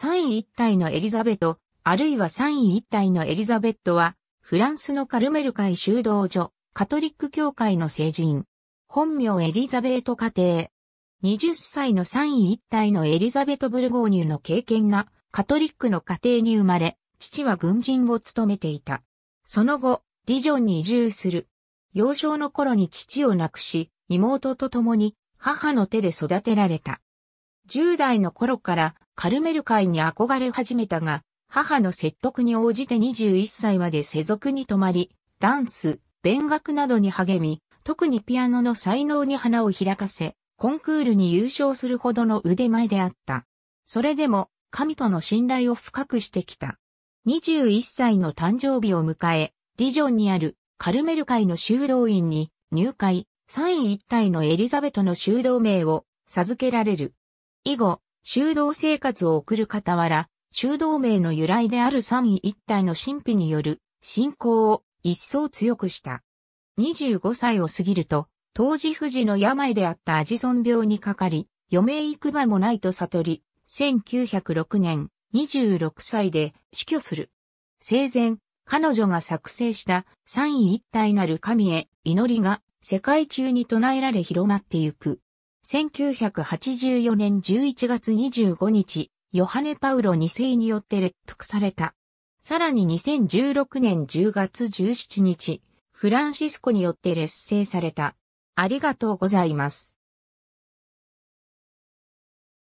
三位一体のエリザベト、あるいは三位一体のエリザベットは、フランスのカルメル会修道所、カトリック教会の聖人。本名エリザベート家庭。20歳の三位一体のエリザベト・ブルゴーニュの経験が、カトリックの家庭に生まれ、父は軍人を務めていた。その後、ディジョンに移住する。幼少の頃に父を亡くし、妹と共に母の手で育てられた。10代の頃からカルメル会に憧れ始めたが、母の説得に応じて21歳まで世俗に泊まり、ダンス、勉学などに励み、特にピアノの才能に花を開かせ、コンクールに優勝するほどの腕前であった。それでも、神との信頼を深くしてきた。21歳の誕生日を迎え、ディジョンにあるカルメル会の修道院に入会、3位一体のエリザベトの修道名を授けられる。以後、修道生活を送る傍ら、修道名の由来である三位一体の神秘による信仰を一層強くした。25歳を過ぎると、当時富士の病であったアジソン病にかかり、余命行く場もないと悟り、1906年、26歳で死去する。生前、彼女が作成した三位一体なる神へ祈りが世界中に唱えられ広まってゆく。1984年11月25日、ヨハネ・パウロ2世によって列服された。さらに2016年10月17日、フランシスコによって劣勢された。ありがとうございます。